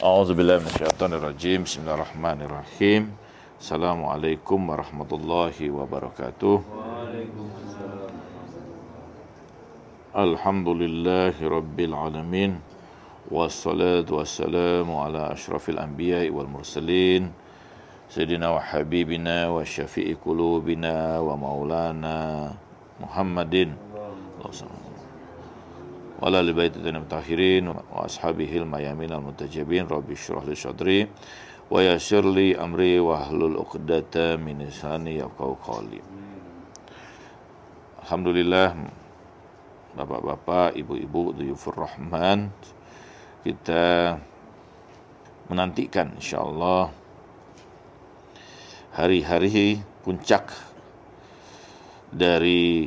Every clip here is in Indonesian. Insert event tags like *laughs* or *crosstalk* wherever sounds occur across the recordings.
A'udzu billahi minasyaitonir rajim. Bismillahirrahmanirrahim. Assalamualaikum warahmatullahi wabarakatuh. Waalaikumsalam. Alhamdulillahirabbil alamin. Wassalatu wassalamu ala asyrafil anbiya wal mursalin. Sayyidina wa habibina wa syafi'i qulubina wa maulana Muhammadin. Allahumma wala li baiti dunia mutakhirin wa ashabihi al-mayamin al-mutajabin rabbi syurah li syadri wa yasir li amri wa ahlul uqdata minisani ya qawqali Alhamdulillah Bapak-bapak, ibu-ibu, duyufur rahman Kita menantikan insyaAllah Hari-hari puncak dari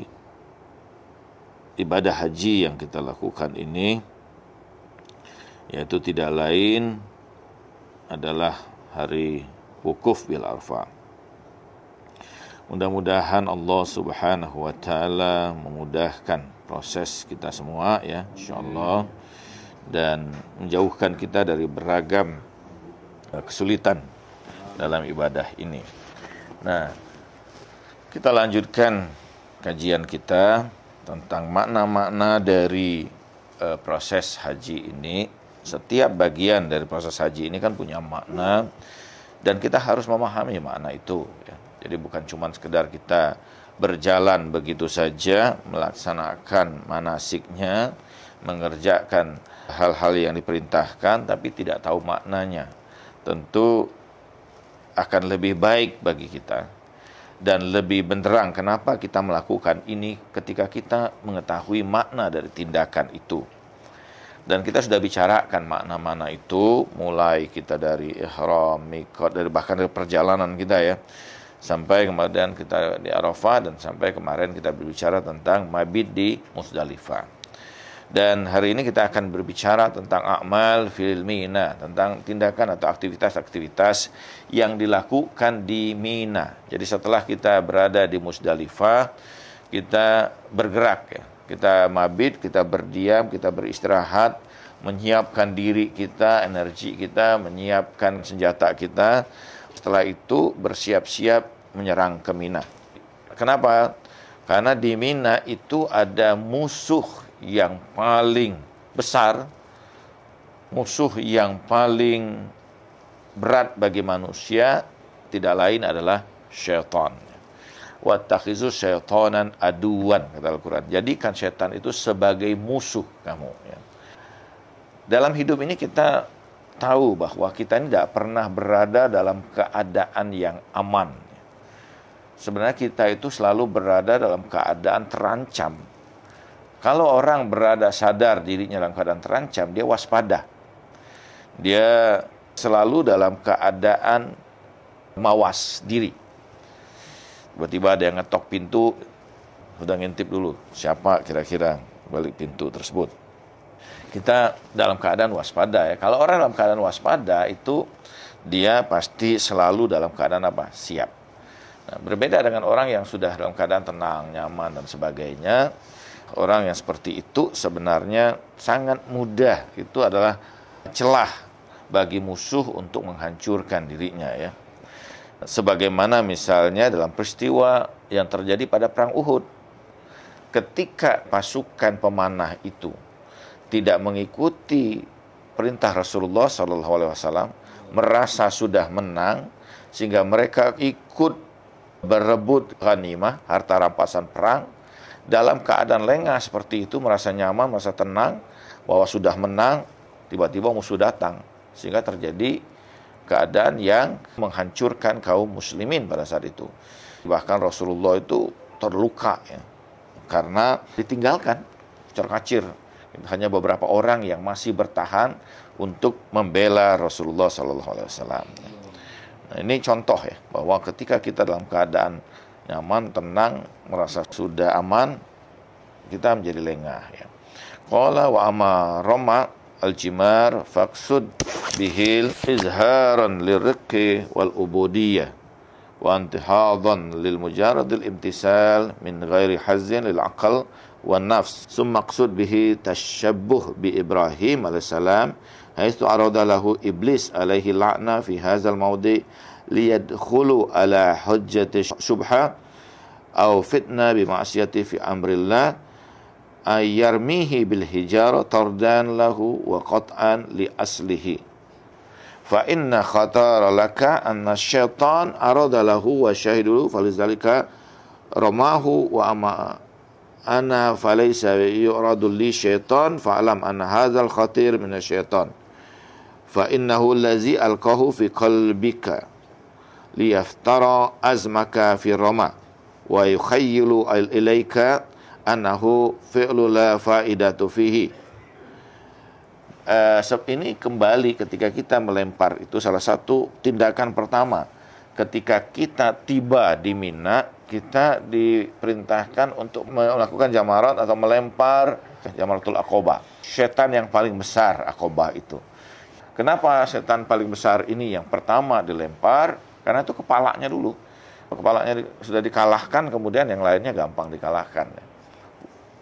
ibadah haji yang kita lakukan ini yaitu tidak lain adalah hari wukuf bil arfa. Mudah-mudahan Allah Subhanahu wa taala memudahkan proses kita semua ya, insyaallah dan menjauhkan kita dari beragam eh, kesulitan dalam ibadah ini. Nah, kita lanjutkan kajian kita tentang makna-makna dari e, proses haji ini. Setiap bagian dari proses haji ini kan punya makna dan kita harus memahami makna itu. Ya. Jadi bukan cuma sekedar kita berjalan begitu saja melaksanakan manasiknya, mengerjakan hal-hal yang diperintahkan tapi tidak tahu maknanya. Tentu akan lebih baik bagi kita dan lebih benderang kenapa kita melakukan ini ketika kita mengetahui makna dari tindakan itu. Dan kita sudah bicarakan makna-makna itu mulai kita dari ihram, mikot, dari bahkan dari perjalanan kita ya. Sampai kemudian kita di Arafah dan sampai kemarin kita berbicara tentang mabit di Musdalifah. Dan hari ini kita akan berbicara tentang amal filmina tentang tindakan atau aktivitas-aktivitas yang dilakukan di Mina. Jadi setelah kita berada di Musdalifah, kita bergerak ya. Kita mabit, kita berdiam, kita beristirahat, menyiapkan diri kita, energi kita, menyiapkan senjata kita. Setelah itu bersiap-siap menyerang ke Mina. Kenapa? Karena di Mina itu ada musuh yang paling besar, musuh yang paling berat bagi manusia tidak lain adalah syaitan. Wattakhizu syaitanan aduan kata Al-Qur'an. Jadikan syaitan itu sebagai musuh kamu ya. Dalam hidup ini kita tahu bahwa kita ini tidak pernah berada dalam keadaan yang aman. Sebenarnya kita itu selalu berada dalam keadaan terancam, kalau orang berada sadar dirinya dalam keadaan terancam, dia waspada. Dia selalu dalam keadaan mawas diri. Tiba-tiba ada yang ngetok pintu, sudah ngintip dulu. Siapa kira-kira balik pintu tersebut? Kita dalam keadaan waspada ya. Kalau orang dalam keadaan waspada itu dia pasti selalu dalam keadaan apa? Siap. Nah, berbeda dengan orang yang sudah dalam keadaan tenang, nyaman dan sebagainya orang yang seperti itu sebenarnya sangat mudah itu adalah celah bagi musuh untuk menghancurkan dirinya ya. Sebagaimana misalnya dalam peristiwa yang terjadi pada perang Uhud. Ketika pasukan pemanah itu tidak mengikuti perintah Rasulullah Shallallahu alaihi wasallam, merasa sudah menang sehingga mereka ikut berebut ghanimah, harta rampasan perang dalam keadaan lengah seperti itu merasa nyaman, merasa tenang bahwa sudah menang, tiba-tiba musuh datang sehingga terjadi keadaan yang menghancurkan kaum muslimin pada saat itu. Bahkan Rasulullah itu terluka ya, karena ditinggalkan cerkacir hanya beberapa orang yang masih bertahan untuk membela Rasulullah Sallallahu Alaihi Wasallam. Nah, ini contoh ya bahwa ketika kita dalam keadaan nyaman, tenang, merasa sudah aman, kita menjadi lengah. Ya. Kala wa amma roma al-jimar faksud bihil izharan lirqi wal ubudiyah wa antihadan lil mujarad al imtisal min ghairi hazin lil aqal wa nafs summa maksud bihi tashabbuh bi Ibrahim alaihissalam haitsu arada lahu iblis alaihi la'na fi hazal mawdi' ليدخلوا على حجة شبهة أو فتنة بمعصيته في أمر الله أن يرميه بالحجارة طردان له وقطعا لأصله فإن خطر لك أن الشيطان أراد له وشهده فلذلك رماه وأما أنا فليس يراد لي شيطان فأعلم أن هذا الخطير من الشيطان فإنه الذي ألقاه في قلبك liyaftara azmaka fi Roma wa yukhayyilu ilaika annahu fi'lu la faidatu fihi uh, ini kembali ketika kita melempar itu salah satu tindakan pertama ketika kita tiba di Mina kita diperintahkan untuk melakukan jamarat atau melempar jamaratul akobah setan yang paling besar akobah itu kenapa setan paling besar ini yang pertama dilempar karena itu kepalanya dulu. Kepalanya sudah dikalahkan, kemudian yang lainnya gampang dikalahkan.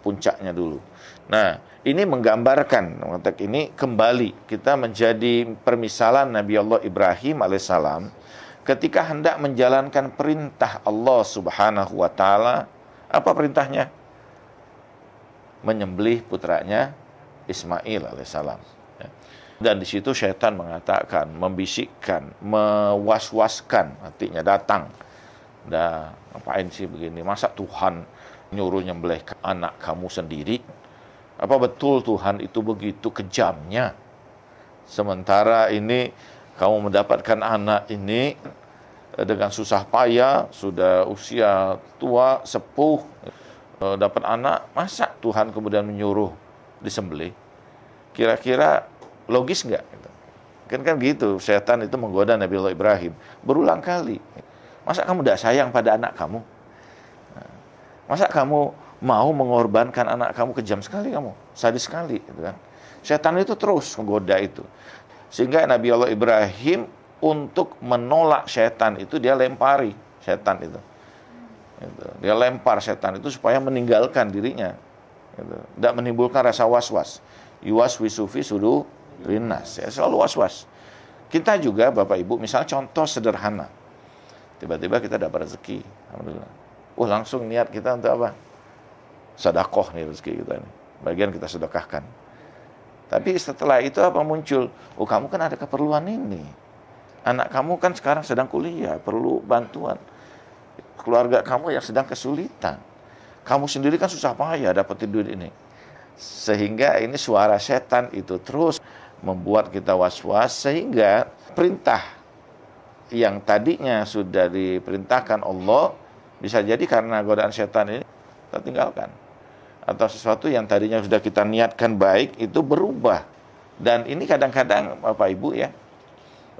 Puncaknya dulu. Nah, ini menggambarkan konteks ini kembali kita menjadi permisalan Nabi Allah Ibrahim alaihissalam ketika hendak menjalankan perintah Allah Subhanahu wa taala. Apa perintahnya? Menyembelih putranya Ismail alaihissalam. Dan di situ setan mengatakan, membisikkan, mewaswaskan, artinya datang. Dah, ngapain sih begini? Masa Tuhan nyuruh nyembelih anak kamu sendiri? Apa betul Tuhan itu begitu kejamnya? Sementara ini kamu mendapatkan anak ini eh, dengan susah payah, sudah usia tua, sepuh, eh, dapat anak, masa Tuhan kemudian menyuruh disembelih? Kira-kira Logis nggak? Gitu. Kan kan gitu, setan itu menggoda Nabi Allah Ibrahim berulang kali. Masa kamu tidak sayang pada anak kamu? Masa kamu mau mengorbankan anak kamu kejam sekali kamu, sadis sekali, gitu kan? Setan itu terus menggoda itu. Sehingga Nabi Allah Ibrahim untuk menolak setan itu dia lempari setan itu. Gitu. Dia lempar setan itu supaya meninggalkan dirinya. Gitu. Tidak menimbulkan rasa was-was. Yuwas wisufi suruh Rinas, saya selalu was-was. Kita juga Bapak Ibu misal contoh sederhana. Tiba-tiba kita dapat rezeki, alhamdulillah. Oh langsung niat kita untuk apa? Sedekah nih rezeki kita ini. Bagian kita sedekahkan. Tapi setelah itu apa muncul? Oh kamu kan ada keperluan ini. Anak kamu kan sekarang sedang kuliah, perlu bantuan. Keluarga kamu yang sedang kesulitan. Kamu sendiri kan susah payah dapetin duit ini. Sehingga ini suara setan itu terus membuat kita was-was sehingga perintah yang tadinya sudah diperintahkan Allah bisa jadi karena godaan setan ini kita tinggalkan atau sesuatu yang tadinya sudah kita niatkan baik itu berubah dan ini kadang-kadang Bapak Ibu ya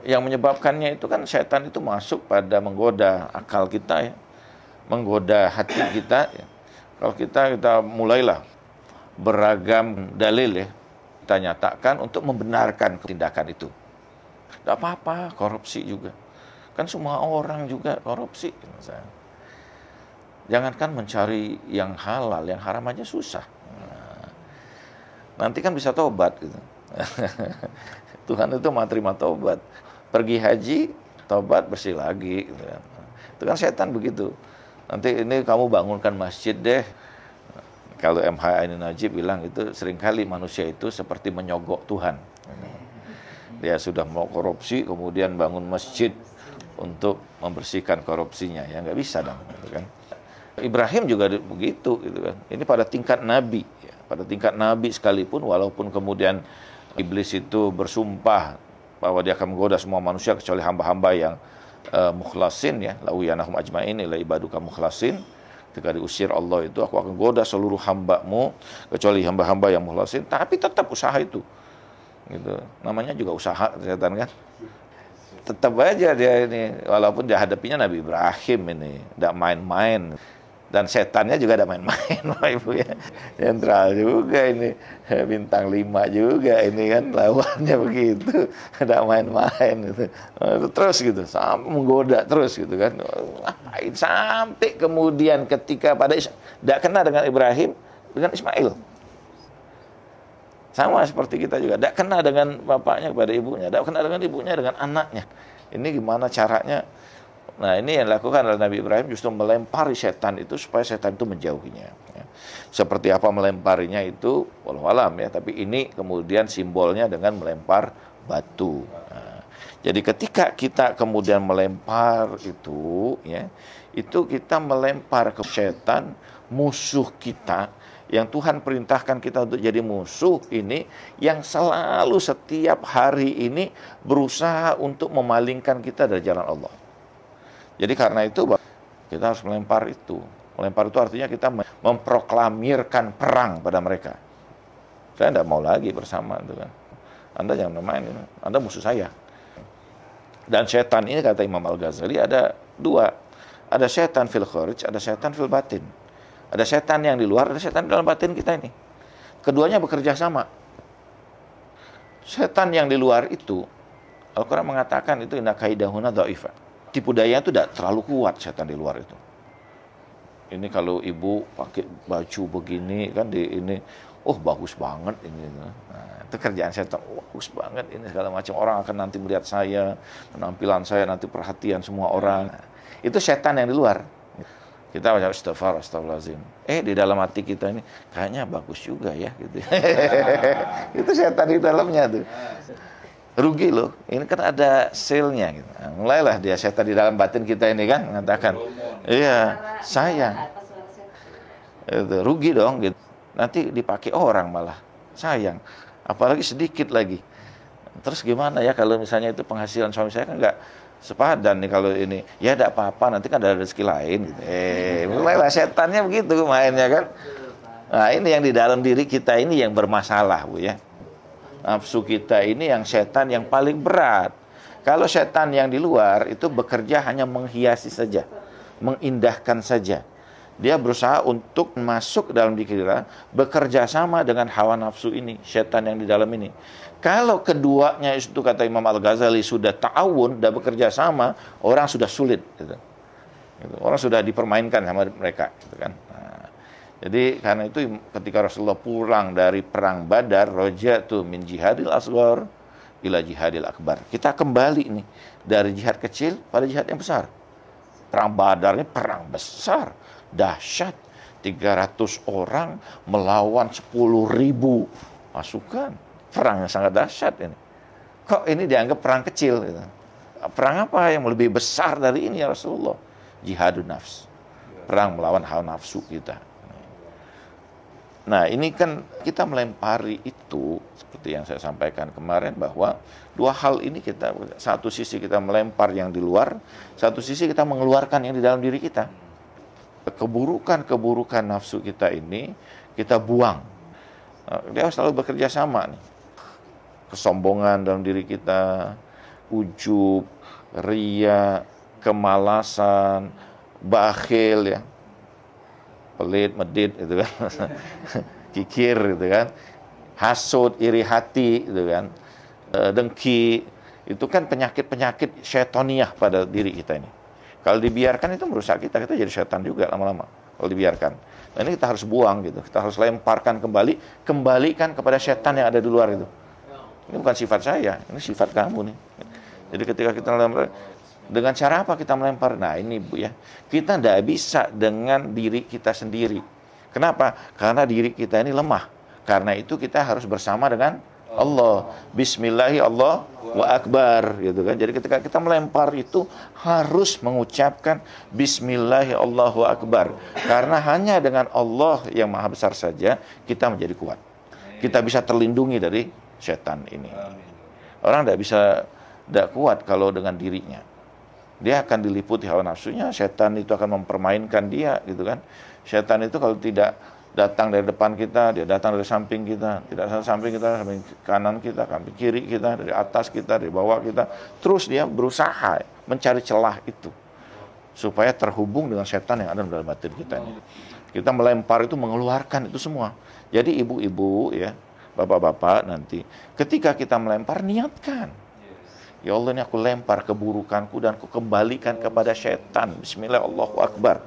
yang menyebabkannya itu kan setan itu masuk pada menggoda akal kita ya menggoda hati kita ya. kalau kita kita mulailah beragam dalil ya kita nyatakan untuk membenarkan tindakan itu. Tidak apa-apa, korupsi juga. Kan semua orang juga korupsi. Misalnya. Jangankan mencari yang halal, yang haram aja susah. Nah, nanti kan bisa tobat. Gitu. *laughs* Tuhan itu mau terima tobat. Pergi haji, tobat, bersih lagi. Gitu. Kan. Itu kan setan begitu. Nanti ini kamu bangunkan masjid deh, kalau MH ini Najib bilang itu seringkali manusia itu seperti menyogok Tuhan. Dia sudah mau korupsi, kemudian bangun masjid untuk membersihkan korupsinya. Ya nggak bisa dong, gitu kan. Ibrahim juga begitu, gitu kan. Ini pada tingkat Nabi, ya. pada tingkat Nabi sekalipun, walaupun kemudian iblis itu bersumpah bahwa dia akan menggoda semua manusia kecuali hamba-hamba yang uh, mukhlasin ya, lauyanahum yanahum ajmain ila ibaduka mukhlasin ketika diusir Allah itu aku akan goda seluruh hambamu kecuali hamba-hamba yang mukhlasin tapi tetap usaha itu gitu namanya juga usaha setan kan tetap aja dia ini walaupun dia hadapinya Nabi Ibrahim ini tidak main-main dan setannya juga ada main-main *laughs* Pak Ibu ya. Sentral juga ini, bintang lima juga ini kan lawannya begitu, ada main-main gitu. Terus gitu, sampai menggoda terus gitu kan. Sampai kemudian ketika pada tidak kena dengan Ibrahim, dengan Ismail. Sama seperti kita juga, tidak kena dengan bapaknya kepada ibunya, tidak kena dengan ibunya dengan anaknya. Ini gimana caranya Nah ini yang dilakukan oleh Nabi Ibrahim justru melempari setan itu supaya setan itu menjauhinya. Ya. Seperti apa melemparinya itu, walau alam ya. Tapi ini kemudian simbolnya dengan melempar batu. Nah, jadi ketika kita kemudian melempar itu, ya itu kita melempar ke setan musuh kita yang Tuhan perintahkan kita untuk jadi musuh ini yang selalu setiap hari ini berusaha untuk memalingkan kita dari jalan Allah. Jadi karena itu kita harus melempar itu. Melempar itu artinya kita memproklamirkan perang pada mereka. Saya tidak mau lagi bersama itu kan. Anda jangan main, gitu. Anda musuh saya. Dan setan ini kata Imam Al-Ghazali ada dua. Ada setan fil kharij, ada setan fil batin. Ada setan yang di luar, ada setan dalam batin kita ini. Keduanya bekerja sama. Setan yang di luar itu, Al-Quran mengatakan itu inna kaidahuna tipu daya itu tidak terlalu kuat setan di luar itu. Ini kalau ibu pakai baju begini kan di ini, oh bagus banget ini. Nah, itu kerjaan setan, oh, bagus banget ini segala macam orang akan nanti melihat saya, penampilan saya nanti perhatian semua orang. Nah, itu setan yang di luar. Kita baca istighfar, astagfirullahaladzim. Eh di dalam hati kita ini kayaknya bagus juga ya gitu. *laughs* itu setan di dalamnya tuh rugi loh. Ini kan ada sale-nya. Gitu. Nah, mulailah dia setan di dalam batin kita ini kan mengatakan, iya sayang, itu, rugi dong gitu. Nanti dipakai orang malah sayang. Apalagi sedikit lagi. Terus gimana ya kalau misalnya itu penghasilan suami saya kan nggak sepadan nih kalau ini ya tidak apa-apa nanti kan ada rezeki lain gitu. eh mulailah setannya begitu mainnya kan nah ini yang di dalam diri kita ini yang bermasalah bu ya nafsu kita ini yang setan yang paling berat. Kalau setan yang di luar itu bekerja hanya menghiasi saja, mengindahkan saja. Dia berusaha untuk masuk dalam diri bekerja sama dengan hawa nafsu ini, setan yang di dalam ini. Kalau keduanya itu kata Imam Al-Ghazali sudah ta'awun, sudah bekerja sama, orang sudah sulit. Gitu. gitu. Orang sudah dipermainkan sama mereka. Gitu kan. Nah, jadi karena itu ketika Rasulullah pulang dari perang Badar, roja tuh min jihadil asgor ila jihadil akbar. Kita kembali nih dari jihad kecil pada jihad yang besar. Perang Badar ini perang besar, dahsyat. 300 orang melawan 10 ribu pasukan. Perang yang sangat dahsyat ini. Kok ini dianggap perang kecil? Gitu. Perang apa yang lebih besar dari ini ya Rasulullah? Jihadun nafs. Perang melawan hawa nafsu kita Nah, ini kan kita melempari itu seperti yang saya sampaikan kemarin bahwa dua hal ini kita satu sisi kita melempar yang di luar, satu sisi kita mengeluarkan yang di dalam diri kita. Keburukan-keburukan nafsu kita ini kita buang. Eh, dia selalu bekerja sama nih. Kesombongan dalam diri kita, ujub, ria, kemalasan, bakhil ya pelit, medit gitu kan. *laughs* Kikir gitu kan. Hasut, iri hati gitu kan. E, dengki itu kan penyakit-penyakit setoniah pada diri kita ini. Kalau dibiarkan itu merusak kita, kita jadi setan juga lama-lama kalau dibiarkan. Nah, ini kita harus buang gitu. Kita harus lemparkan kembali, kembalikan kepada setan yang ada di luar itu. Ini bukan sifat saya, ini sifat kamu nih. Jadi ketika kita lemparkan dengan cara apa kita melempar? Nah ini Bu ya, kita tidak bisa dengan diri kita sendiri. Kenapa? Karena diri kita ini lemah. Karena itu kita harus bersama dengan Allah. Bismillahi Allah wa akbar gitu kan. Jadi ketika kita melempar itu harus mengucapkan bismillahi Allah wa akbar. Karena hanya dengan Allah yang maha besar saja kita menjadi kuat. Kita bisa terlindungi dari setan ini. Orang tidak bisa tidak kuat kalau dengan dirinya dia akan diliputi hawa nafsunya, setan itu akan mempermainkan dia gitu kan. Setan itu kalau tidak datang dari depan kita, dia datang dari samping kita, tidak dari samping kita, samping kanan kita, samping kiri kita, dari atas kita, dari bawah kita. Terus dia berusaha mencari celah itu supaya terhubung dengan setan yang ada dalam batin kita ini. Kita melempar itu mengeluarkan itu semua. Jadi ibu-ibu ya, bapak-bapak nanti ketika kita melempar niatkan Ya Allah ini aku lempar keburukanku dan aku kembalikan kepada setan. Bismillah Allahu Akbar.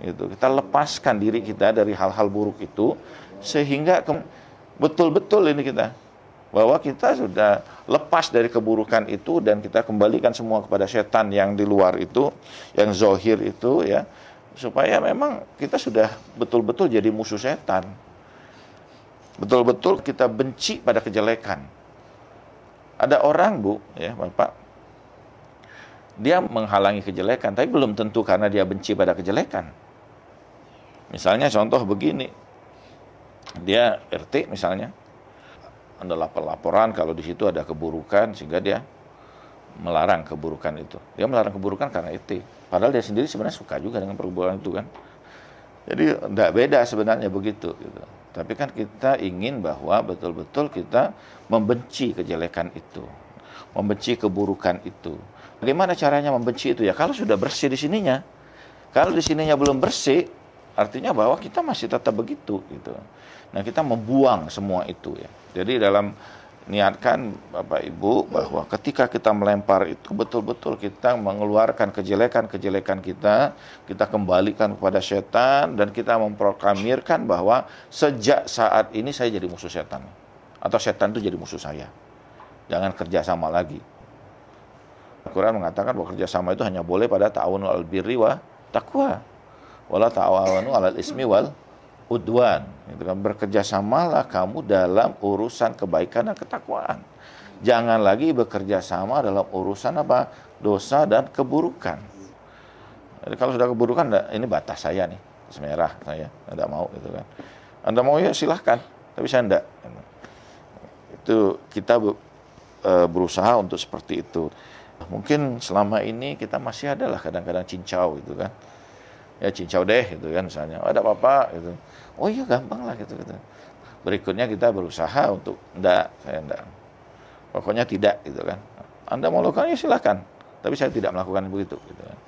Itu kita lepaskan diri kita dari hal-hal buruk itu sehingga betul-betul ini kita bahwa kita sudah lepas dari keburukan itu dan kita kembalikan semua kepada setan yang di luar itu, yang zohir itu ya, supaya memang kita sudah betul-betul jadi musuh setan. Betul-betul kita benci pada kejelekan. Ada orang, Bu, ya, Bapak, dia menghalangi kejelekan, tapi belum tentu karena dia benci pada kejelekan. Misalnya contoh begini, dia RT misalnya, ada laporan kalau di situ ada keburukan sehingga dia melarang keburukan itu. Dia melarang keburukan karena itu. Padahal dia sendiri sebenarnya suka juga dengan perbuatan itu kan. Jadi tidak beda sebenarnya begitu. Gitu. Tapi kan kita ingin bahwa betul-betul kita membenci kejelekan itu, membenci keburukan itu. Bagaimana caranya membenci itu ya? Kalau sudah bersih di sininya. Kalau di sininya belum bersih, artinya bahwa kita masih tetap begitu gitu. Nah, kita membuang semua itu ya. Jadi dalam niatkan Bapak Ibu bahwa ketika kita melempar itu betul-betul kita mengeluarkan kejelekan-kejelekan kita, kita kembalikan kepada setan dan kita memproklamirkan bahwa sejak saat ini saya jadi musuh setan atau setan itu jadi musuh saya. Jangan kerja sama lagi. Al-Quran mengatakan bahwa kerjasama itu hanya boleh pada taawun al-birri wa taqwa. Wala ta'awun al ismi wal udwan itu kan bekerjasamalah kamu dalam urusan kebaikan dan ketakwaan jangan lagi bekerja sama dalam urusan apa dosa dan keburukan jadi kalau sudah keburukan ini batas saya nih semerah saya tidak mau itu kan anda mau ya silahkan tapi saya tidak itu kita e, berusaha untuk seperti itu mungkin selama ini kita masih adalah kadang-kadang cincau gitu kan ya cincau deh gitu kan misalnya oh, ada apa-apa gitu oh iya gampang lah gitu gitu berikutnya kita berusaha untuk enggak saya enggak pokoknya tidak gitu kan anda mau lakukan ya silahkan tapi saya tidak melakukan begitu gitu kan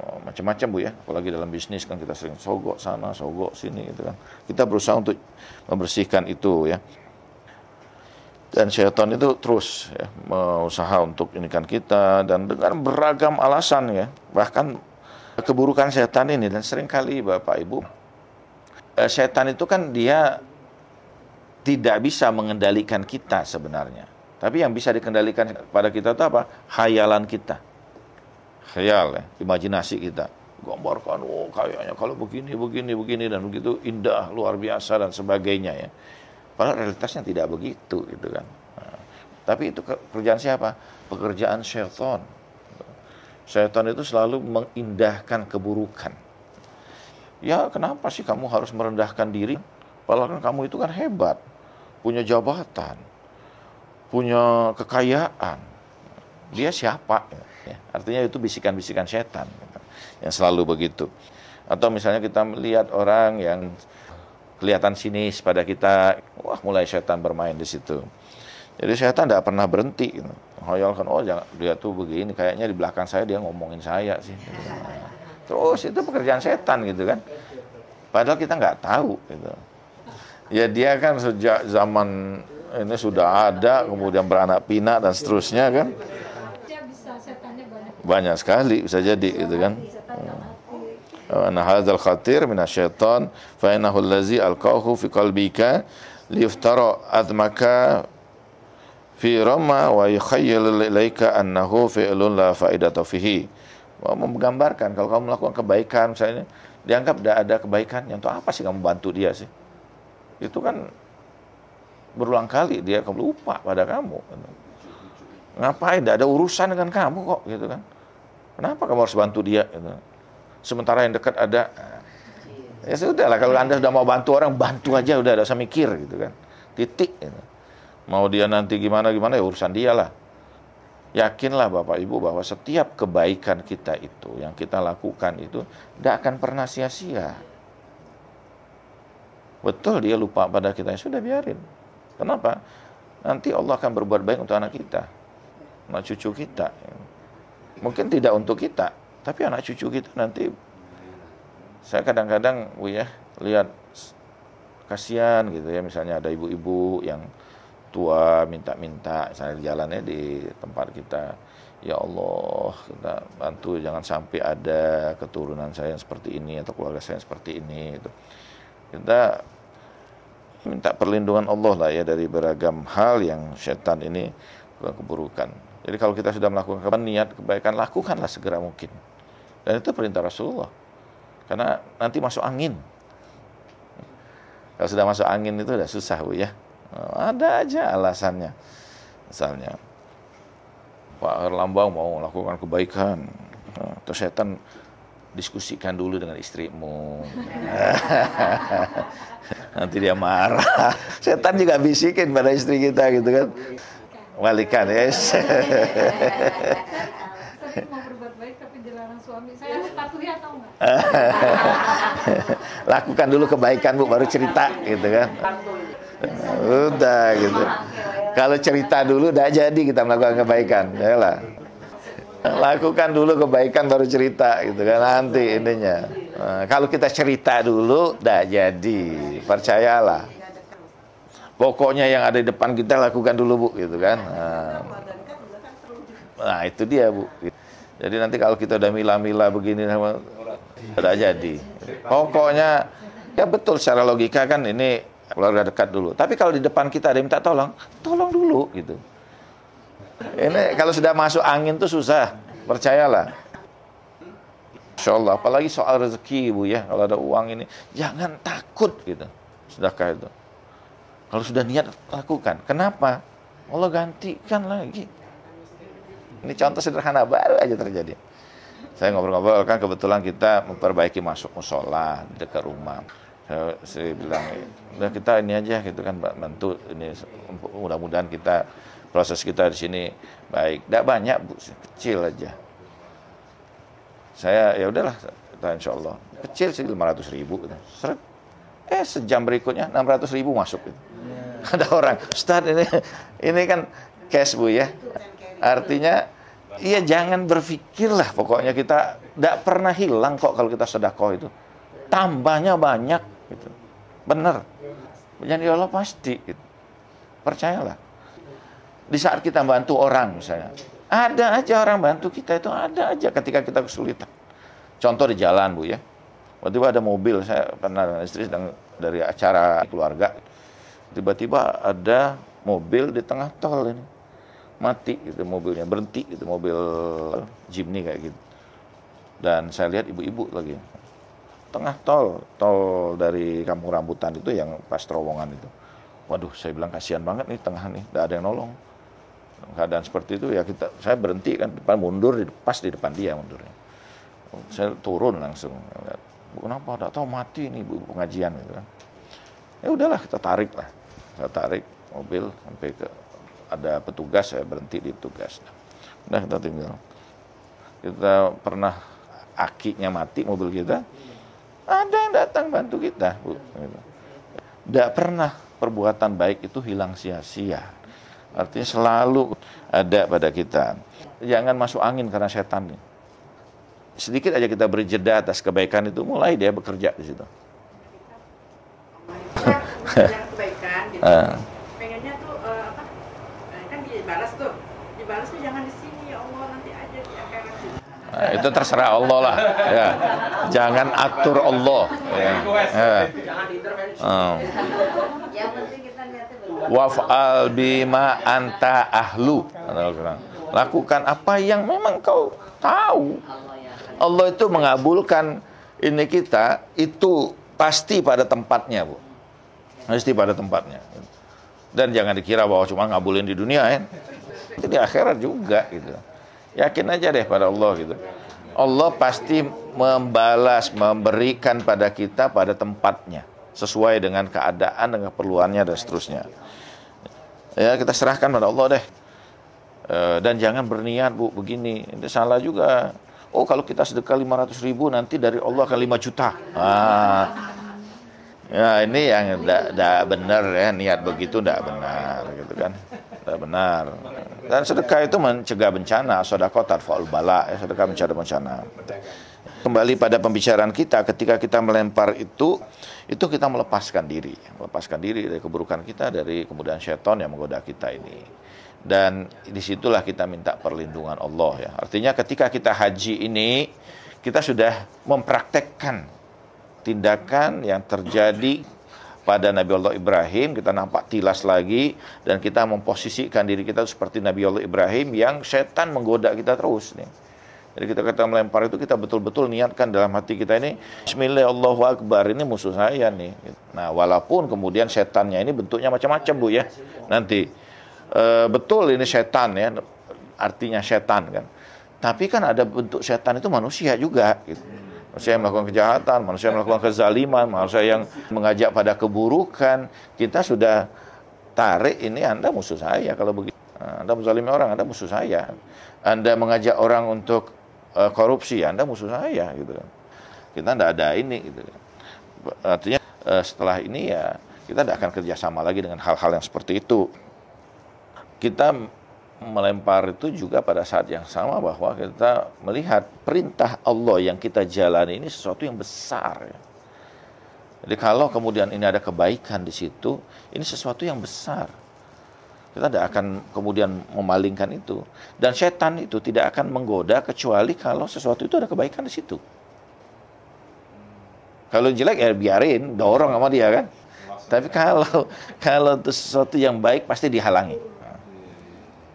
oh, macam-macam bu ya apalagi dalam bisnis kan kita sering sogok sana sogok sini gitu kan kita berusaha untuk membersihkan itu ya dan setan itu terus ya, usaha untuk inikan kita dan dengan beragam alasan ya bahkan keburukan setan ini dan sering kali Bapak Ibu eh, setan itu kan dia tidak bisa mengendalikan kita sebenarnya. Tapi yang bisa dikendalikan pada kita itu apa? Khayalan kita. Khayal, ya, imajinasi kita. Gambarkan, oh kayaknya kalau begini, begini, begini, dan begitu indah, luar biasa, dan sebagainya ya. Padahal realitasnya tidak begitu gitu kan. Nah, tapi itu pekerjaan siapa? Pekerjaan syaitan. Setan itu selalu mengindahkan keburukan. Ya kenapa sih kamu harus merendahkan diri? Padahal kan kamu itu kan hebat, punya jabatan, punya kekayaan. Dia siapa? Ya, artinya itu bisikan-bisikan setan gitu, yang selalu begitu. Atau misalnya kita melihat orang yang kelihatan sinis pada kita, wah mulai setan bermain di situ. Jadi setan tidak pernah berhenti. Gitu. Hoyolkan, oh jangan, dia tuh begini, kayaknya di belakang saya dia ngomongin saya sih. Gitu. terus itu pekerjaan setan gitu kan. Padahal kita nggak tahu gitu. Ya dia kan sejak zaman ini sudah ada, kemudian beranak pinak dan seterusnya kan. Banyak sekali bisa jadi gitu kan. Nah hadzal khatir minasyaiton fa innahu allazi alqahu fi qalbika liftara admaka fi Roma wa yukhayyal ilaika annahu fi'lun la faidata fihi. Menggambarkan kalau kamu melakukan kebaikan misalnya dianggap tidak ada kebaikannya untuk apa sih kamu bantu dia sih? Itu kan berulang kali dia kamu lupa pada kamu. Ngapain? Tidak ada urusan dengan kamu kok gitu kan. Kenapa kamu harus bantu dia? Gitu. Sementara yang dekat ada ya sudah lah kalau anda sudah mau bantu orang bantu aja udah ada usah mikir gitu kan titik gitu. Mau dia nanti gimana-gimana ya urusan dia lah. Yakinlah Bapak Ibu bahwa setiap kebaikan kita itu, yang kita lakukan itu, tidak akan pernah sia-sia. Betul dia lupa pada kita, ya sudah biarin. Kenapa? Nanti Allah akan berbuat baik untuk anak kita, anak cucu kita. Mungkin tidak untuk kita, tapi anak cucu kita nanti saya kadang-kadang ya lihat kasihan gitu ya misalnya ada ibu-ibu yang tua minta-minta saya jalannya di tempat kita ya Allah kita bantu jangan sampai ada keturunan saya yang seperti ini atau keluarga saya yang seperti ini itu kita minta perlindungan Allah lah ya dari beragam hal yang setan ini keburukan jadi kalau kita sudah melakukan kebaikan niat kebaikan lakukanlah segera mungkin dan itu perintah Rasulullah karena nanti masuk angin kalau sudah masuk angin itu sudah susah bu ya ada aja alasannya. Misalnya, Pak Erlambang mau melakukan kebaikan. Terus setan diskusikan dulu dengan istrimu. *laughs* Nanti dia marah. Setan juga bisikin pada istri kita gitu kan. Walikan, yes. mau berbuat baik tapi *laughs* suami. Saya patuhi atau enggak? *laughs* Lakukan dulu kebaikan Bu baru cerita gitu kan udah gitu kalau cerita dulu udah jadi kita melakukan kebaikan ya lakukan dulu kebaikan baru cerita gitu kan nanti ininya nah, kalau kita cerita dulu dah jadi percayalah pokoknya yang ada di depan kita lakukan dulu bu gitu kan nah, nah itu dia bu jadi nanti kalau kita udah mila-mila begini udah jadi pokoknya ya betul secara logika kan ini keluarga dekat dulu. Tapi kalau di depan kita ada yang minta tolong, tolong dulu gitu. Ini kalau sudah masuk angin tuh susah, percayalah. Insya Allah, apalagi soal rezeki ibu ya, kalau ada uang ini, jangan takut gitu. Sudahkah itu? Kalau sudah niat lakukan, kenapa? Allah gantikan lagi. Ini contoh sederhana baru aja terjadi. Saya ngobrol-ngobrol kan kebetulan kita memperbaiki masuk musola dekat rumah saya, saya bilang udah kita ini aja gitu kan Pak bantu ini mudah-mudahan kita proses kita di sini baik tidak banyak bu kecil aja saya ya udahlah insya Allah kecil sih 500 ribu gitu. Seret. eh sejam berikutnya 600 ribu masuk gitu. Yeah. ada orang start ini ini kan cash bu ya artinya Iya jangan berpikirlah pokoknya kita tidak pernah hilang kok kalau kita sedekah itu tambahnya banyak gitu benar yang Allah pasti gitu. percayalah di saat kita bantu orang misalnya ada aja orang bantu kita itu ada aja ketika kita kesulitan contoh di jalan bu ya tiba-tiba ada mobil saya pernah dengan istri sedang dari acara keluarga tiba-tiba ada mobil di tengah tol ini mati gitu mobilnya berhenti gitu mobil Jimny kayak gitu dan saya lihat ibu-ibu lagi tengah tol, tol dari Kampung Rambutan itu yang pas terowongan itu. Waduh, saya bilang kasihan banget nih tengah nih, tidak ada yang nolong. Keadaan seperti itu ya kita, saya berhenti kan depan mundur, pas di depan dia mundurnya. Saya turun langsung, kenapa tidak tahu mati nih ibu pengajian gitu kan. Ya udahlah kita tarik lah, saya tarik mobil sampai ke ada petugas saya berhenti di tugas. Nah kita tinggal. Kita pernah akinya mati mobil kita, ada yang datang bantu kita, Bu. Tidak pernah perbuatan baik itu hilang sia-sia. Artinya selalu ada pada kita. Jangan masuk angin karena setan nih. Sedikit aja kita berjeda atas kebaikan itu, mulai dia bekerja di situ. kebaikan, gitu. Ah. Nah, itu terserah Allah lah. Ya. Jangan atur Allah. Ya. Ya. Oh. Waf'al bima anta ahlu. Lakukan apa yang memang kau tahu. Allah itu mengabulkan ini kita itu pasti pada tempatnya, Bu. Pasti pada tempatnya. Dan jangan dikira bahwa cuma ngabulin di dunia ya. Itu di akhirat juga gitu. Yakin aja deh pada Allah gitu. Allah pasti membalas, memberikan pada kita pada tempatnya sesuai dengan keadaan dengan keperluannya dan seterusnya. Ya, kita serahkan pada Allah deh. E, dan jangan berniat Bu begini, itu salah juga. Oh, kalau kita sedekah 500 ribu nanti dari Allah akan 5 juta. Ah. Ya, ini yang tidak benar ya, niat begitu tidak benar gitu kan. Eh, benar. Dan sedekah itu mencegah bencana, sodako tarfa'ul bala, ya, sedekah mencegah bencana. Kembali pada pembicaraan kita, ketika kita melempar itu, itu kita melepaskan diri, melepaskan diri dari keburukan kita, dari kemudian seton yang menggoda kita ini. Dan disitulah kita minta perlindungan Allah ya. Artinya ketika kita haji ini, kita sudah mempraktekkan tindakan yang terjadi pada Nabi Allah Ibrahim, kita nampak tilas lagi dan kita memposisikan diri kita seperti Nabi Allah Ibrahim yang setan menggoda kita terus nih. Jadi kita kata melempar itu kita betul-betul niatkan dalam hati kita ini Bismillah Allahu Akbar ini musuh saya nih. Nah walaupun kemudian setannya ini bentuknya macam-macam bu ya nanti e, betul ini setan ya artinya setan kan. Tapi kan ada bentuk setan itu manusia juga gitu manusia yang melakukan kejahatan, manusia yang melakukan kezaliman, manusia yang mengajak pada keburukan, kita sudah tarik ini Anda musuh saya kalau begitu. Ah, Anda menzalimi orang, Anda musuh saya. Anda mengajak orang untuk uh, korupsi, Anda musuh saya gitu kan. Kita tidak ada ini gitu kan. Artinya uh, setelah ini ya kita tidak akan kerjasama lagi dengan hal-hal yang seperti itu. Kita melempar itu juga pada saat yang sama bahwa kita melihat perintah Allah yang kita jalani ini sesuatu yang besar. Ya. Jadi kalau kemudian ini ada kebaikan di situ, ini sesuatu yang besar. Kita tidak akan kemudian memalingkan itu. Dan setan itu tidak akan menggoda kecuali kalau sesuatu itu ada kebaikan di situ. Kalau jelek ya biarin, dorong sama dia kan. Tapi kalau kalau itu sesuatu yang baik pasti dihalangi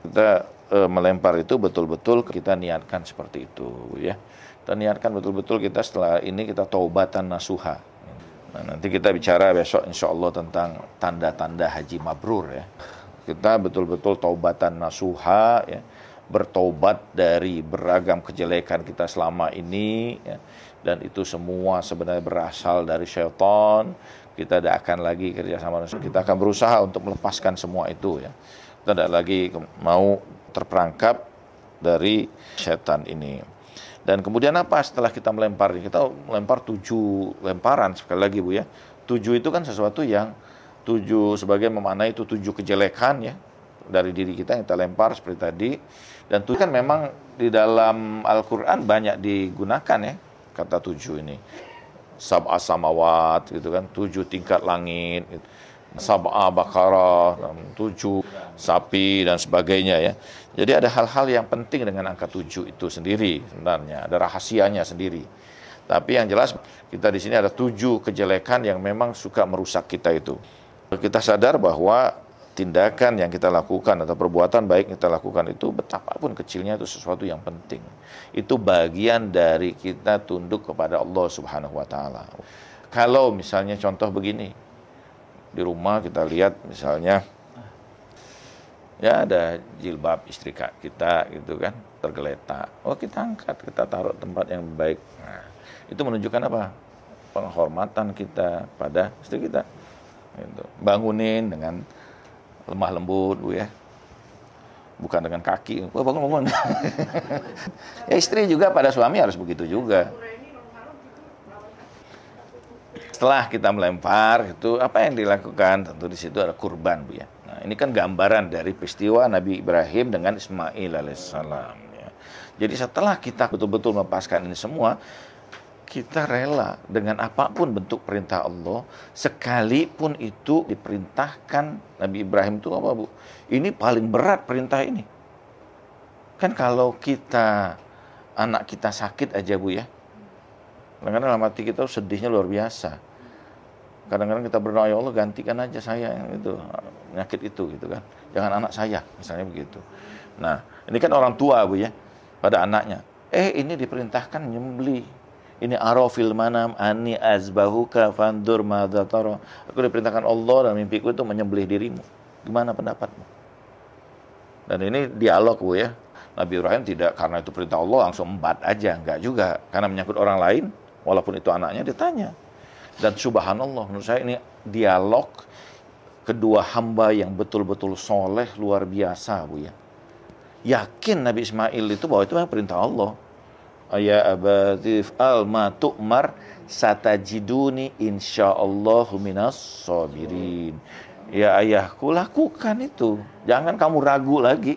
kita e, melempar itu betul-betul kita niatkan seperti itu ya kita niatkan betul-betul kita setelah ini kita taubatan nasuha nah, nanti kita bicara besok insya Allah tentang tanda-tanda haji mabrur ya kita betul-betul taubatan nasuha ya bertobat dari beragam kejelekan kita selama ini ya. dan itu semua sebenarnya berasal dari syaitan kita tidak akan lagi kerjasama kita akan berusaha untuk melepaskan semua itu ya tidak lagi mau terperangkap dari setan ini. Dan kemudian apa setelah kita melempar? Kita melempar tujuh lemparan sekali lagi bu ya. Tujuh itu kan sesuatu yang tujuh sebagai memanai itu tujuh kejelekan ya dari diri kita yang kita lempar seperti tadi. Dan tujuh kan memang di dalam Al-Quran banyak digunakan ya kata tujuh ini. Sab asamawat gitu kan, tujuh tingkat langit. Gitu sab'a bakara, tujuh sapi dan sebagainya ya. Jadi ada hal-hal yang penting dengan angka tujuh itu sendiri sebenarnya, ada rahasianya sendiri. Tapi yang jelas kita di sini ada tujuh kejelekan yang memang suka merusak kita itu. Kita sadar bahwa tindakan yang kita lakukan atau perbuatan baik kita lakukan itu betapapun kecilnya itu sesuatu yang penting. Itu bagian dari kita tunduk kepada Allah Subhanahu wa taala. Kalau misalnya contoh begini, di rumah kita lihat misalnya ya ada jilbab istri kak kita gitu kan tergeletak oh kita angkat kita taruh tempat yang baik nah, itu menunjukkan apa penghormatan kita pada istri kita gitu. bangunin dengan lemah lembut bu ya bukan dengan kaki oh, bangun bangun *laughs* ya istri juga pada suami harus begitu juga setelah kita melempar itu apa yang dilakukan tentu di situ ada kurban bu ya nah, ini kan gambaran dari peristiwa Nabi Ibrahim dengan Ismail alaihissalam ya. jadi setelah kita betul-betul melepaskan ini semua kita rela dengan apapun bentuk perintah Allah sekalipun itu diperintahkan Nabi Ibrahim itu apa bu ini paling berat perintah ini kan kalau kita anak kita sakit aja bu ya Karena dalam hati kita sedihnya luar biasa kadang-kadang kita berdoa ya Allah gantikan aja saya yang itu penyakit itu gitu kan jangan anak saya misalnya begitu nah ini kan orang tua bu ya pada anaknya eh ini diperintahkan nyembeli ini arafil manam ani azbahu fandur madataro aku diperintahkan Allah dalam mimpiku itu menyembelih dirimu gimana pendapatmu dan ini dialog bu ya Nabi Ibrahim tidak karena itu perintah Allah langsung embat aja enggak juga karena menyangkut orang lain walaupun itu anaknya ditanya dan subhanallah menurut saya ini dialog kedua hamba yang betul-betul soleh luar biasa Bu ya. Yakin Nabi Ismail itu bahwa itu memang perintah Allah. Ya abadif al matukmar tu'mar satajiduni Allah minas sabirin. Ya ayahku lakukan itu. Jangan kamu ragu lagi.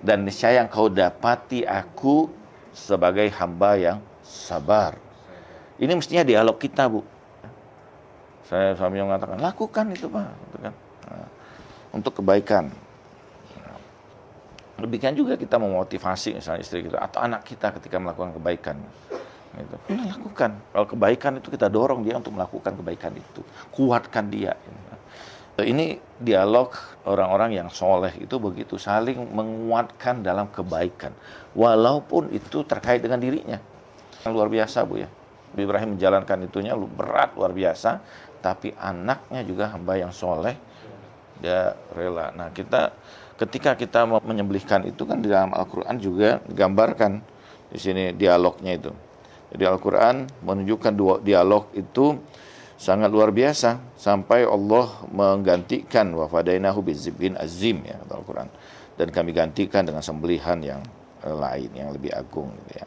Dan saya yang kau dapati aku sebagai hamba yang sabar. Ini mestinya dialog kita, Bu. Saya suami yang mengatakan, lakukan itu, Pak. Gitu kan. Nah, untuk kebaikan. Nah, demikian juga kita memotivasi misalnya istri kita atau anak kita ketika melakukan kebaikan. Gitu. Ini nah, lakukan. Kalau kebaikan itu kita dorong dia untuk melakukan kebaikan itu. Kuatkan dia. Gitu. Nah, ini dialog orang-orang yang soleh itu begitu saling menguatkan dalam kebaikan. Walaupun itu terkait dengan dirinya. Yang luar biasa Bu ya. Ibrahim menjalankan itunya lu berat luar biasa tapi anaknya juga hamba yang soleh dia rela nah kita ketika kita mau menyembelihkan itu kan di dalam Al-Quran juga digambarkan di sini dialognya itu jadi Al-Quran menunjukkan dua dialog itu sangat luar biasa sampai Allah menggantikan wafadainahu bizibin azim ya Al-Quran dan kami gantikan dengan sembelihan yang lain yang lebih agung gitu ya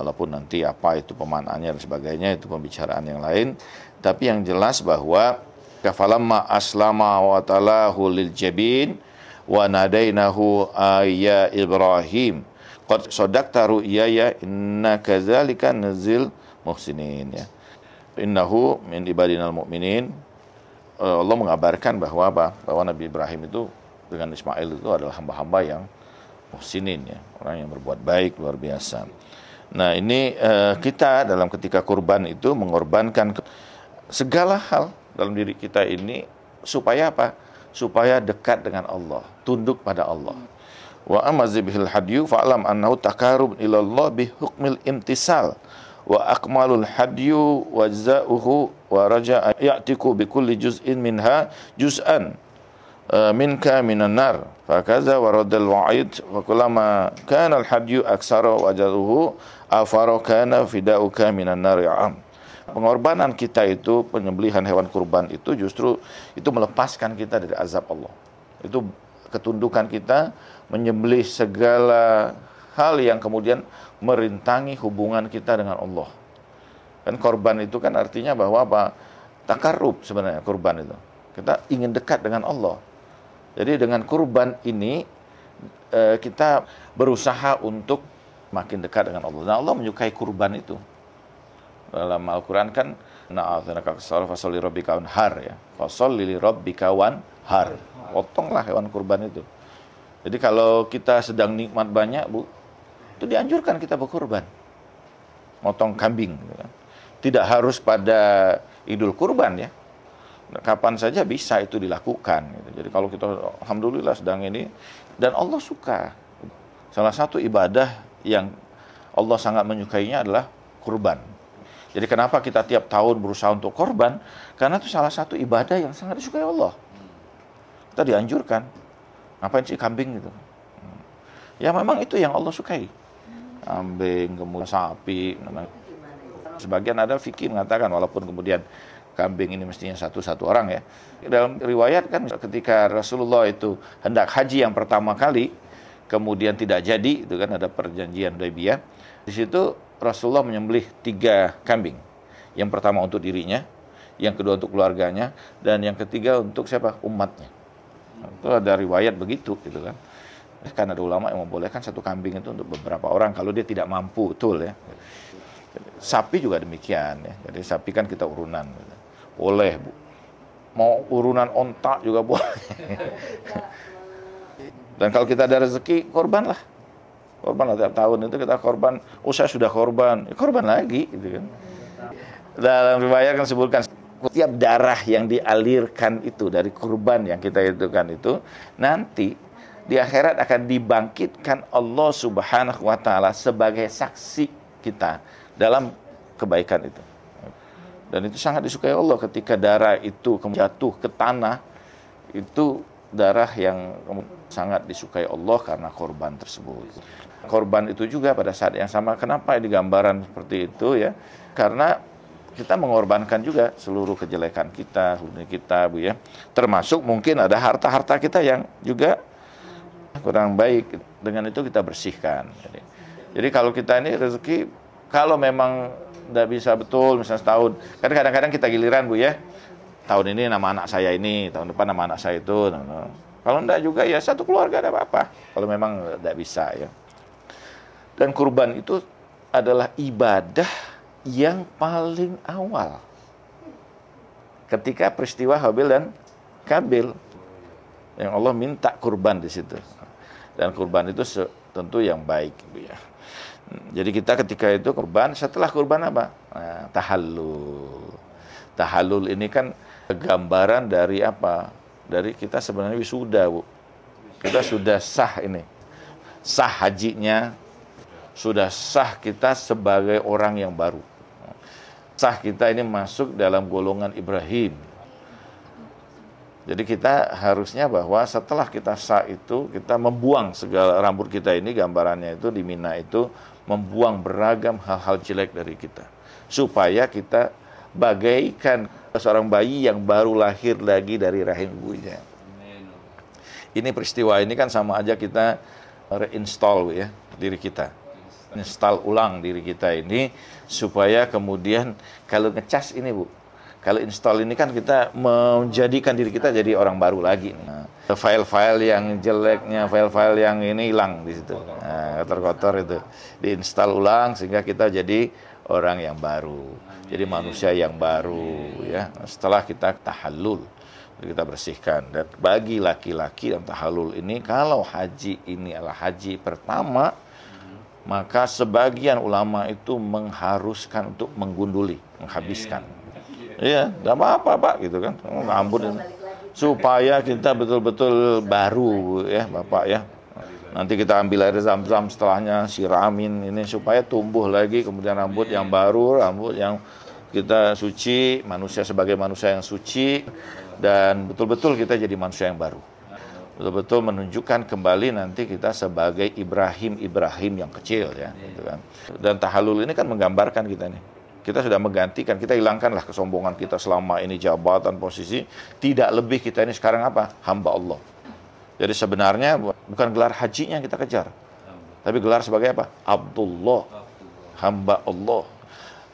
walaupun nanti apa itu pemanaannya dan sebagainya itu pembicaraan yang lain tapi yang jelas bahwa kafalamma aslama wa talahu lil jabin wa nadainahu ayya ibrahim qad sadaqta ya inna kadzalika nazil muhsinin ya innahu min ibadinal mu'minin eh, Allah mengabarkan bahwa apa? Bahwa Nabi Ibrahim itu dengan Ismail itu adalah hamba-hamba yang muhsinin ya, orang yang berbuat baik luar biasa. Nah ini eh, kita dalam ketika kurban itu mengorbankan segala hal dalam diri kita ini supaya apa? Supaya dekat dengan Allah, tunduk pada Allah. Wa amazibil hadyu fa'lam annahu takarub ilallah bihukmil imtisal wa akmalul hadyu wajza'uhu za'uhu wa raja'a ya'tiku bi kulli juz'in minha juz'an eh, minka minan nar fakaza waradal wa'id wa kulama kana al hadyu aksara wa afarokana fida'uka minan nari Pengorbanan kita itu, penyembelihan hewan kurban itu justru itu melepaskan kita dari azab Allah. Itu ketundukan kita menyembelih segala hal yang kemudian merintangi hubungan kita dengan Allah. Kan korban itu kan artinya bahwa apa? Takarub sebenarnya kurban itu. Kita ingin dekat dengan Allah. Jadi dengan kurban ini eh, kita berusaha untuk makin dekat dengan Allah. Nah Allah menyukai kurban itu. Dalam Al-Quran kan, na'athanaka kasara fasolli kawan har ya. Fasolli li rabbika har. Potonglah hewan kurban itu. Jadi kalau kita sedang nikmat banyak, Bu, itu dianjurkan kita berkurban. Motong kambing. Gitu kan. Tidak harus pada idul kurban ya. Kapan saja bisa itu dilakukan. Gitu. Jadi kalau kita, Alhamdulillah sedang ini, dan Allah suka. Salah satu ibadah yang Allah sangat menyukainya adalah kurban. Jadi kenapa kita tiap tahun berusaha untuk korban? Karena itu salah satu ibadah yang sangat disukai Allah. Kita dianjurkan. Ngapain sih kambing gitu? Ya memang itu yang Allah sukai. Kambing, kemudian sapi. Sebagian ada fikih mengatakan, walaupun kemudian kambing ini mestinya satu-satu orang ya. Dalam riwayat kan ketika Rasulullah itu hendak haji yang pertama kali, kemudian tidak jadi itu kan ada perjanjian Hudaybiyah di situ Rasulullah menyembelih tiga kambing yang pertama untuk dirinya yang kedua untuk keluarganya dan yang ketiga untuk siapa umatnya itu ada riwayat begitu gitu kan eh, kan ada ulama yang membolehkan satu kambing itu untuk beberapa orang kalau dia tidak mampu betul ya sapi juga demikian ya jadi sapi kan kita urunan gitu. boleh bu mau urunan ontak juga boleh *laughs* *laughs* Dan kalau kita ada rezeki, korbanlah. Korbanlah tiap tahun itu kita korban. Oh saya sudah korban, ya, korban lagi. Gitu kan. Dalam riwayat kan sebutkan setiap darah yang dialirkan itu dari korban yang kita hidupkan itu nanti di akhirat akan dibangkitkan Allah Subhanahu wa taala sebagai saksi kita dalam kebaikan itu. Dan itu sangat disukai Allah ketika darah itu jatuh ke tanah itu darah yang sangat disukai Allah karena korban tersebut. Korban itu juga pada saat yang sama, kenapa di gambaran seperti itu ya? Karena kita mengorbankan juga seluruh kejelekan kita, hubungan kita, Bu ya. Termasuk mungkin ada harta-harta kita yang juga kurang baik. Dengan itu kita bersihkan. Jadi, jadi kalau kita ini rezeki, kalau memang tidak bisa betul, misalnya setahun, kan kadang-kadang kita giliran Bu ya. Tahun ini nama anak saya ini, tahun depan nama anak saya itu. Nama -nama kalau enggak juga ya satu keluarga ada apa-apa. Kalau memang enggak bisa ya. Dan kurban itu adalah ibadah yang paling awal. Ketika peristiwa Habil dan Kabil. Yang Allah minta kurban di situ. Dan kurban itu tentu yang baik gitu ya. Jadi kita ketika itu kurban, setelah kurban apa? Nah, tahallul. Tahallul ini kan gambaran dari apa? dari kita sebenarnya wisuda, Bu. Kita sudah sah ini. Sah hajinya, sudah sah kita sebagai orang yang baru. Sah kita ini masuk dalam golongan Ibrahim. Jadi kita harusnya bahwa setelah kita sah itu, kita membuang segala rambut kita ini, gambarannya itu di Mina itu, membuang beragam hal-hal jelek dari kita. Supaya kita bagaikan seorang bayi yang baru lahir lagi dari rahim ibunya. Ini peristiwa ini kan sama aja kita reinstall ya diri kita. Install ulang diri kita ini supaya kemudian kalau ngecas ini Bu, kalau install ini kan kita menjadikan diri kita jadi orang baru lagi. Nah, file-file yang jeleknya, file-file yang ini hilang di situ. Nah, kotor-kotor itu diinstal ulang sehingga kita jadi orang yang baru. Jadi manusia yang baru ya. Setelah kita tahallul, kita bersihkan dan bagi laki-laki yang tahallul ini kalau haji ini adalah haji pertama maka sebagian ulama itu mengharuskan untuk menggunduli, menghabiskan. ya tidak apa-apa, Pak, gitu kan. Oh, ampun supaya kita betul-betul baru ya, Bapak ya. Nanti kita ambil air zam-zam setelahnya, siramin ini supaya tumbuh lagi kemudian rambut yang baru, rambut yang kita suci, manusia sebagai manusia yang suci dan betul-betul kita jadi manusia yang baru. Betul-betul menunjukkan kembali nanti kita sebagai Ibrahim-Ibrahim yang kecil ya, gitu kan. Dan tahalul ini kan menggambarkan kita nih. Kita sudah menggantikan, kita hilangkanlah kesombongan kita selama ini jabatan, posisi. Tidak lebih kita ini sekarang apa? Hamba Allah jadi sebenarnya bukan gelar hajinya kita kejar. Tapi gelar sebagai apa? Abdullah. Hamba Allah.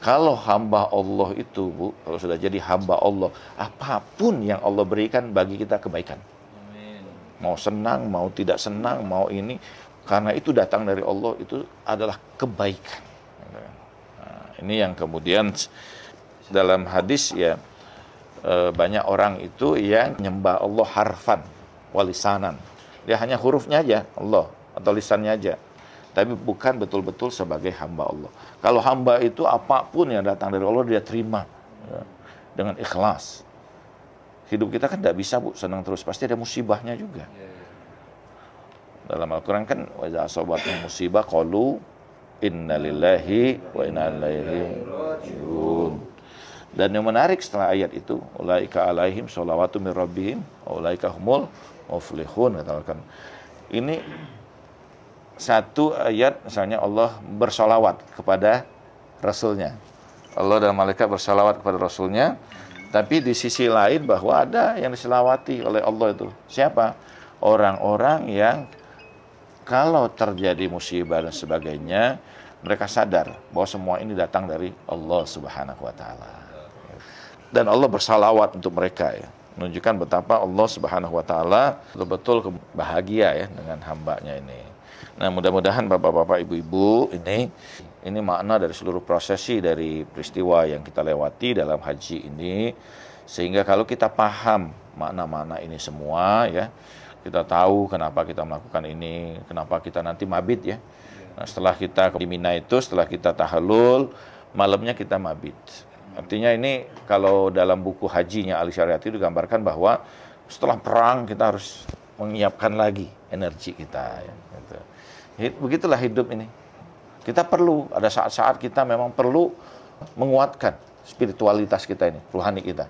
Kalau hamba Allah itu, Bu, kalau sudah jadi hamba Allah, apapun yang Allah berikan bagi kita kebaikan. Mau senang, mau tidak senang, mau ini, karena itu datang dari Allah itu adalah kebaikan. Nah, ini yang kemudian dalam hadis ya eh, banyak orang itu yang nyembah Allah harfan walisanan. Dia hanya hurufnya aja Allah atau lisannya aja. Tapi bukan betul-betul sebagai hamba Allah. Kalau hamba itu apapun yang datang dari Allah dia terima ya, dengan ikhlas. Hidup kita kan tidak bisa bu senang terus pasti ada musibahnya juga. Iya, iya. Dalam Al-Quran kan wajah sobatnya musibah kalu innalillahi lillahi wa inna ilaihi rajiun. Dan yang menarik setelah ayat itu, ulaika alaihim sholawatu min rabbihim, ulaika humul muflihun katakan. Ini satu ayat misalnya Allah bersolawat kepada rasulnya. Allah dan malaikat bersolawat kepada rasulnya. Tapi di sisi lain bahwa ada yang diselawati oleh Allah itu. Siapa? Orang-orang yang kalau terjadi musibah dan sebagainya, mereka sadar bahwa semua ini datang dari Allah Subhanahu wa taala dan Allah bersalawat untuk mereka ya menunjukkan betapa Allah Subhanahu wa taala betul-betul bahagia ya dengan hambanya ini. Nah, mudah-mudahan Bapak-bapak, Ibu-ibu ini ini makna dari seluruh prosesi dari peristiwa yang kita lewati dalam haji ini sehingga kalau kita paham makna-makna ini semua ya, kita tahu kenapa kita melakukan ini, kenapa kita nanti mabit ya. Nah, setelah kita ke Mina itu, setelah kita tahalul, malamnya kita mabit. Artinya ini kalau dalam buku hajinya Ali Syariati digambarkan bahwa setelah perang kita harus menyiapkan lagi energi kita. Ya, gitu. Begitulah hidup ini. Kita perlu, ada saat-saat kita memang perlu menguatkan spiritualitas kita ini, rohani kita.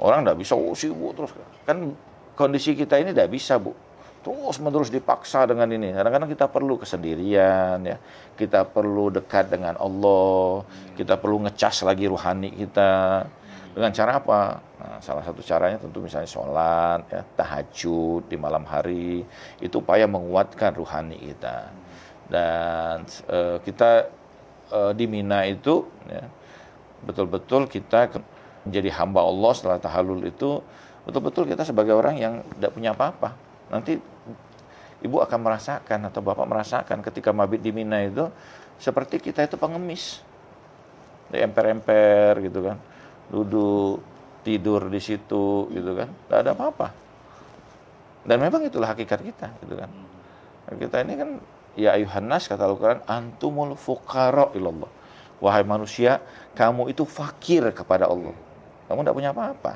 Orang tidak bisa, oh sibuk terus. Kan kondisi kita ini tidak bisa, Bu terus menerus dipaksa dengan ini. Kadang-kadang kita perlu kesendirian ya. Kita perlu dekat dengan Allah, kita perlu ngecas lagi ruhani kita. Dengan cara apa? Nah, salah satu caranya tentu misalnya sholat, ya, tahajud di malam hari. Itu upaya menguatkan ruhani kita. Dan e, kita e, eh, di Mina itu ya, betul-betul kita menjadi hamba Allah setelah tahalul itu betul-betul kita sebagai orang yang tidak punya apa-apa nanti ibu akan merasakan atau bapak merasakan ketika mabit di Mina itu seperti kita itu pengemis di emper-emper gitu kan duduk tidur di situ gitu kan tidak ada apa-apa dan memang itulah hakikat kita gitu kan kita ini kan ya ayuhan nas kata Al-Quran antumul fuqara ilallah wahai manusia kamu itu fakir kepada Allah kamu tidak punya apa-apa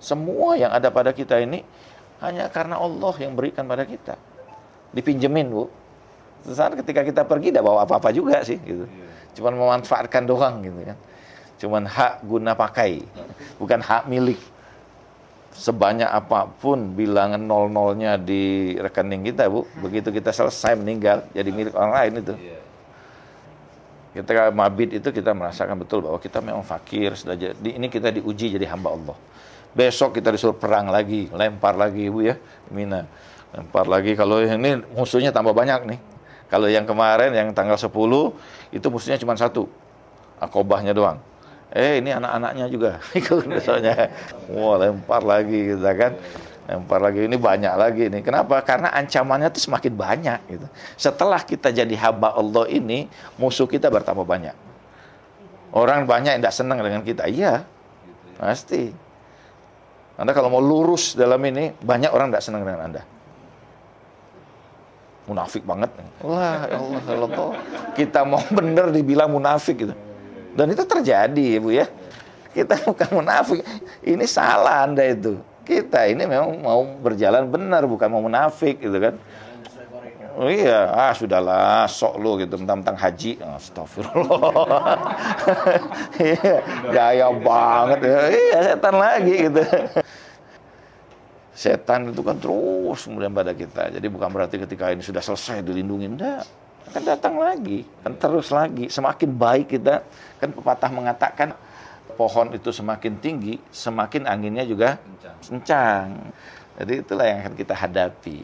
semua yang ada pada kita ini hanya karena Allah yang berikan pada kita dipinjemin bu Sesaat ketika kita pergi tidak bawa apa-apa juga sih gitu iya. cuman memanfaatkan doang gitu kan cuman hak guna pakai bukan hak milik sebanyak apapun bilangan nol nolnya di rekening kita bu begitu kita selesai meninggal jadi milik orang lain itu iya. ketika mabit itu kita merasakan betul bahwa kita memang fakir sudah ini kita diuji jadi hamba Allah besok kita disuruh perang lagi lempar lagi bu ya mina Empat lagi kalau ini musuhnya tambah banyak nih. Kalau yang kemarin yang tanggal 10 itu musuhnya cuma satu. Akobahnya doang. Eh ini anak-anaknya juga *laughs* ikut Wah lempar lagi kita gitu kan. Lempar lagi ini banyak lagi ini. Kenapa? Karena ancamannya tuh semakin banyak gitu. Setelah kita jadi hamba Allah ini, musuh kita bertambah banyak. Orang banyak yang tidak senang dengan kita. Iya. Pasti. Anda kalau mau lurus dalam ini, banyak orang tidak senang dengan Anda munafik banget. Wah, ya Allah, kalau ya toh kita mau bener dibilang munafik gitu. Dan itu terjadi Ibu Bu ya. Kita bukan munafik, ini salah Anda itu. Kita ini memang mau berjalan benar, bukan mau munafik gitu kan. Oh iya, ah sudahlah, sok lo gitu, tentang haji, astagfirullah. *laughs* iya, gaya banget, ya. iya setan lagi gitu setan itu kan terus kemudian pada kita. Jadi bukan berarti ketika ini sudah selesai dilindungi, enggak. Akan datang lagi, kan terus lagi. Semakin baik kita, kan pepatah mengatakan pohon itu semakin tinggi, semakin anginnya juga kencang. Jadi itulah yang akan kita hadapi.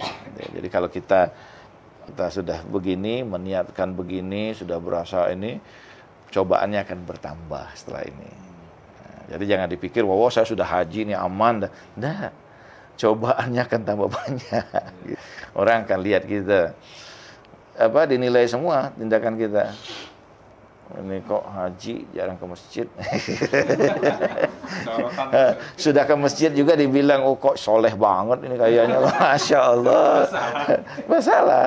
Jadi kalau kita kita sudah begini, meniatkan begini, sudah berasa ini, cobaannya akan bertambah setelah ini. Nah, jadi jangan dipikir, wow saya sudah haji ini aman. ndak cobaannya akan tambah *laughs* banyak. Orang akan lihat kita apa dinilai semua tindakan kita. Ini kok haji jarang ke masjid. *laughs* Sudah ke masjid juga dibilang oh kok soleh banget ini kayaknya. *laughs* Masya Allah. Masalah.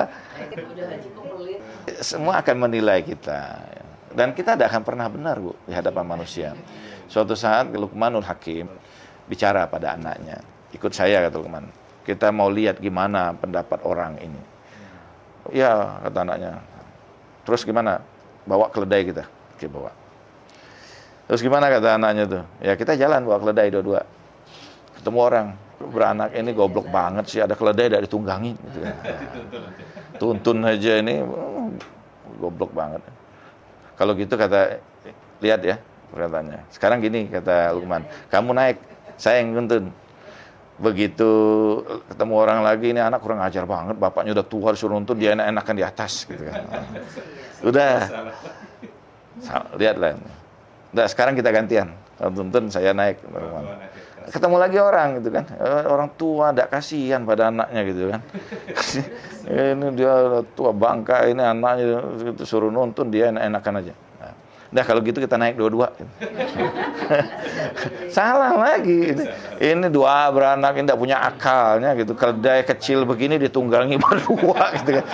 Semua akan menilai kita. Dan kita tidak akan pernah benar bu di hadapan manusia. Suatu saat Lukmanul Hakim bicara pada anaknya ikut saya kata teman Kita mau lihat gimana pendapat orang ini. Ya kata anaknya. Terus gimana? Bawa keledai kita. Oke bawa. Terus gimana kata anaknya tuh? Ya kita jalan bawa keledai dua-dua. Ketemu orang beranak ini goblok banget sih ada keledai dari tunggangi gitu ya. Tuntun aja ini goblok banget. Kalau gitu kata lihat ya perkataannya. Sekarang gini kata Lukman, kamu naik, saya yang nuntun begitu ketemu orang lagi ini anak kurang ajar banget bapaknya udah tua disuruh nuntun dia enak-enakan di atas gitu kan iya. udah lihatlah udah sekarang kita gantian kalau tuntun saya naik ya, ketemu lagi orang gitu kan eh, orang tua tidak kasihan pada anaknya gitu kan *laughs* ini dia tua bangka ini anaknya itu suruh nuntun dia enak-enakan aja Nah kalau gitu kita naik dua-dua. *laughs* Salah lagi. Ini, ini dua beranak ini tidak punya akalnya gitu. Kedai kecil begini ditunggangi *laughs* berdua gitu kan.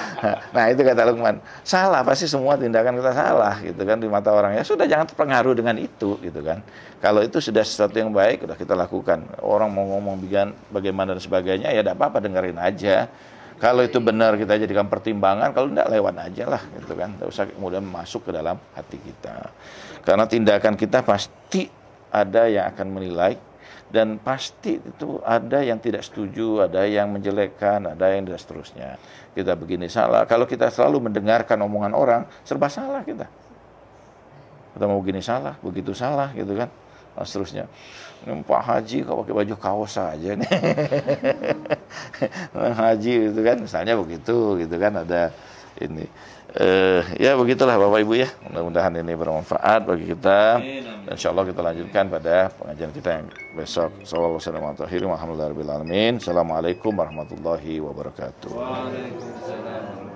Nah itu kata Lukman. Salah pasti semua tindakan kita salah gitu kan di mata orang. Ya sudah jangan terpengaruh dengan itu gitu kan. Kalau itu sudah sesuatu yang baik sudah kita lakukan. Orang mau ngomong bagaimana dan sebagainya ya tidak apa-apa dengerin aja kalau itu benar kita jadikan pertimbangan, kalau tidak lewat aja lah gitu kan. Tidak usah kemudian masuk ke dalam hati kita. Karena tindakan kita pasti ada yang akan menilai dan pasti itu ada yang tidak setuju, ada yang menjelekkan, ada yang dan seterusnya. Kita begini salah. Kalau kita selalu mendengarkan omongan orang, serba salah kita. Kita mau begini salah, begitu salah gitu kan, dan seterusnya. Nampak Haji kok pakai baju kaos aja nih. *laughs* Haji gitu kan, misalnya begitu gitu kan ada ini. Uh, ya begitulah Bapak Ibu ya. Mudah-mudahan ini bermanfaat bagi kita. Dan insya Allah kita lanjutkan pada pengajian kita yang besok. Assalamualaikum warahmatullahi wabarakatuh. Waalaikumsalam.